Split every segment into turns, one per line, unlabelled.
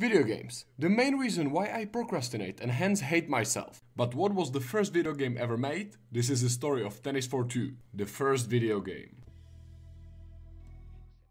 Video games. The main reason why I procrastinate and hence hate myself. But what was the first video game ever made? This is the story of Tennis for Two, the first video game.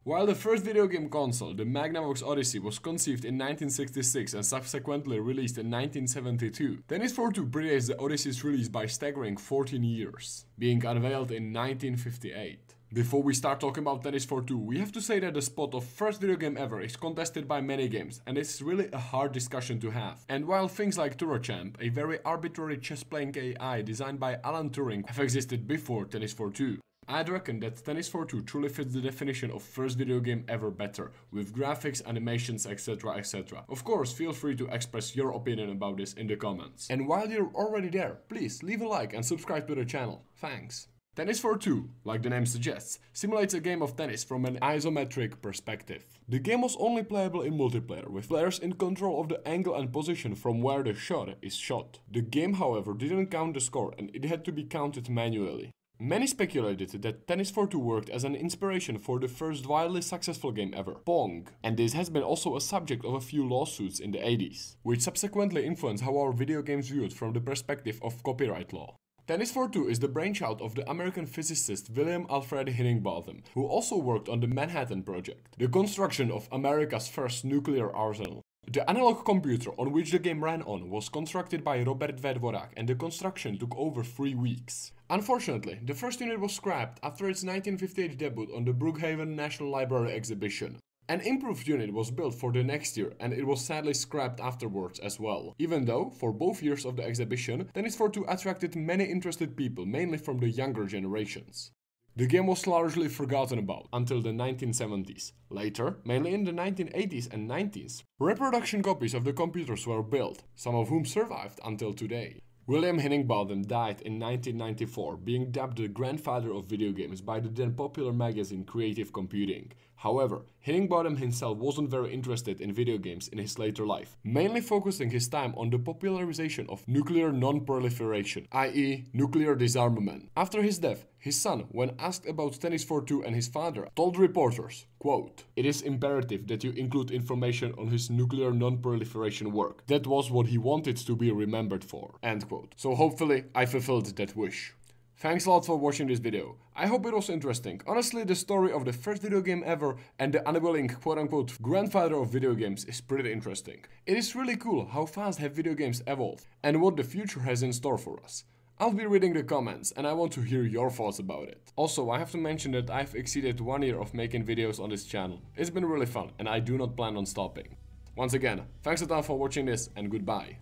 While the first video game console, the Magnavox Odyssey, was conceived in 1966 and subsequently released in 1972, Tennis Two predates the Odyssey's release by staggering 14 years, being unveiled in 1958. Before we start talking about Tennis for Two, we have to say that the spot of first video game ever is contested by many games, and it's really a hard discussion to have. And while things like Turochamp, a very arbitrary chess-playing AI designed by Alan Turing, have existed before Tennis for Two, I'd reckon that Tennis for Two truly fits the definition of first video game ever better, with graphics, animations, etc, etc. Of course, feel free to express your opinion about this in the comments. And while you're already there, please leave a like and subscribe to the channel. Thanks. Tennis for Two, like the name suggests, simulates a game of tennis from an isometric perspective. The game was only playable in multiplayer, with players in control of the angle and position from where the shot is shot. The game, however, didn't count the score and it had to be counted manually. Many speculated that Tennis for Two worked as an inspiration for the first wildly successful game ever, Pong, and this has been also a subject of a few lawsuits in the 80s, which subsequently influenced how our video games viewed from the perspective of copyright law. Tennis for Two is the brainchild of the American physicist William Alfred Higginbotham, who also worked on the Manhattan Project, the construction of America's first nuclear arsenal. The analog computer on which the game ran on was constructed by Robert Vedvorak and the construction took over three weeks. Unfortunately, the first unit was scrapped after its 1958 debut on the Brookhaven National Library exhibition. An improved unit was built for the next year and it was sadly scrapped afterwards as well. Even though, for both years of the exhibition, Tennis for 2 attracted many interested people, mainly from the younger generations. The game was largely forgotten about until the 1970s. Later, mainly in the 1980s and 90s, reproduction copies of the computers were built, some of whom survived until today. William Henning Bowden died in 1994, being dubbed the grandfather of video games by the then popular magazine Creative Computing. However, Henning Bowden himself wasn't very interested in video games in his later life, mainly focusing his time on the popularization of nuclear non-proliferation, i.e. nuclear disarmament. After his death, his son, when asked about Tennis 42 and his father, told reporters, quote, It is imperative that you include information on his nuclear non-proliferation work. That was what he wanted to be remembered for, end quote. So hopefully I fulfilled that wish. Thanks a lot for watching this video. I hope it was interesting. Honestly, the story of the first video game ever and the unwilling quote-unquote grandfather of video games is pretty interesting. It is really cool how fast have video games evolved and what the future has in store for us. I'll be reading the comments and I want to hear your thoughts about it. Also, I have to mention that I've exceeded one year of making videos on this channel. It's been really fun and I do not plan on stopping. Once again, thanks a ton for watching this and goodbye.